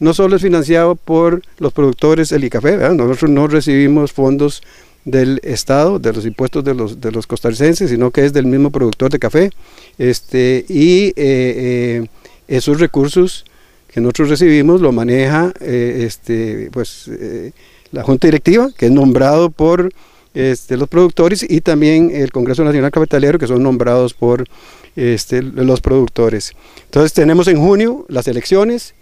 no solo es financiado por los productores del ICAFE, nosotros no recibimos fondos del Estado, de los impuestos de los, de los costarricenses, sino que es del mismo productor de café. Este, y eh, eh, esos recursos que nosotros recibimos lo maneja eh, este, pues, la Junta Directiva, que es nombrado por este, los productores, y también el Congreso Nacional Cafetalero, que son nombrados por este, los productores. Entonces tenemos en junio las elecciones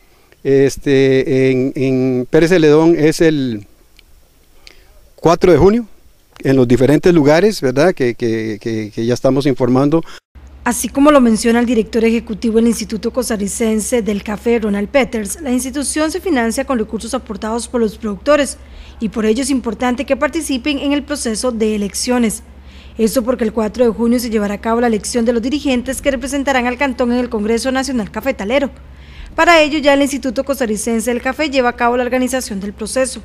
este, en, en Pérez Ledón es el 4 de junio, en los diferentes lugares, ¿verdad? que, que ya estamos informando. Así como lo menciona el director ejecutivo del Instituto Costarricense del Café, Ronald Peters, la institución se financia con recursos aportados por los productores y por ello es importante que participen en el proceso de elecciones. eso porque el 4 de junio se llevará a cabo la elección de los dirigentes que representarán al cantón en el Congreso Nacional Cafetalero. Para ello ya el Instituto Costarricense del Café lleva a cabo la organización del proceso.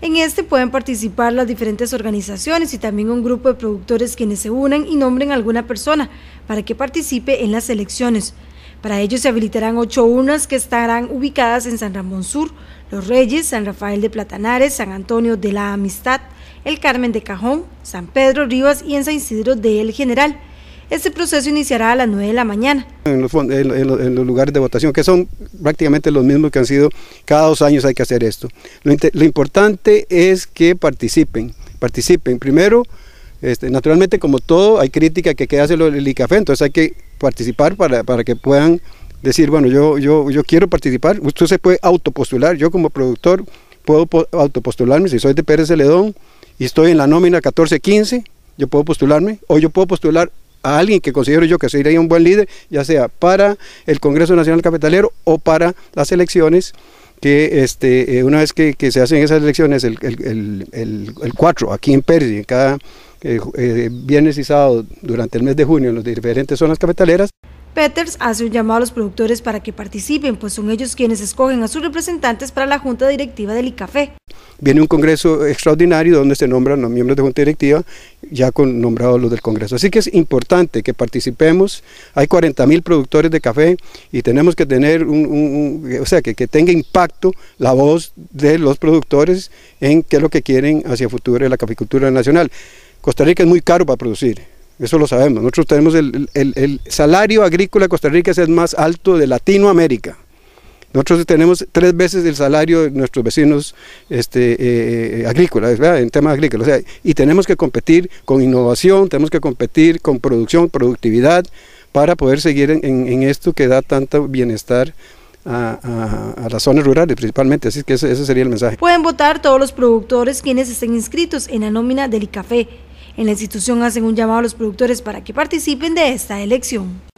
En este pueden participar las diferentes organizaciones y también un grupo de productores quienes se unan y nombren a alguna persona para que participe en las elecciones. Para ello se habilitarán ocho urnas que estarán ubicadas en San Ramón Sur, Los Reyes, San Rafael de Platanares, San Antonio de la Amistad, El Carmen de Cajón, San Pedro Rivas y en San Isidro de El General. Este proceso iniciará a las 9 de la mañana. En los, lugares de votación, que son prácticamente los mismos que han sido, cada dos años hay que hacer esto. Lo, importante es que participen, participen. Primero, este, naturalmente como todo hay crítica que queda hacer el ICAFE, entonces hay que participar para, que puedan decir, bueno, yo, yo, yo quiero participar, usted se puede autopostular, yo como productor puedo autopostularme, si soy de Pérez Ledón y estoy en la nómina 1415, yo puedo postularme, o yo puedo postular a alguien que considero yo que sería un buen líder, ya sea para el Congreso Nacional Capitalero o para las elecciones que este, eh, una vez que, se hacen esas elecciones, el, el, el, 4, aquí en Pérez, en cada eh, eh, viernes y sábado durante el mes de junio en las diferentes zonas capitaleras. Peters hace un llamado a los productores para que participen, pues son ellos quienes escogen a sus representantes para la Junta Directiva del ICAFE. Viene un congreso extraordinario donde se nombran los miembros de Junta Directiva ya con, nombrados los del Congreso. Así que es importante que participemos. Hay 40 mil productores de café y tenemos que tener un, o sea, que, que, tenga impacto la voz de los productores en qué es lo que quieren hacia el futuro de la caficultura nacional. Costa Rica es muy caro para producir. Eso lo sabemos. Nosotros tenemos el, el salario agrícola de Costa Rica es el más alto de Latinoamérica. Nosotros tenemos tres veces el salario de nuestros vecinos este, eh, eh, agrícolas, en temas agrícolas. y tenemos que competir con innovación, tenemos que competir con producción, productividad, para poder seguir en, esto que da tanto bienestar a, las zonas rurales principalmente, así que ese, ese, sería el mensaje. Pueden votar todos los productores quienes estén inscritos en la nómina del ICAFE. En la institución hacen un llamado a los productores para que participen de esta elección.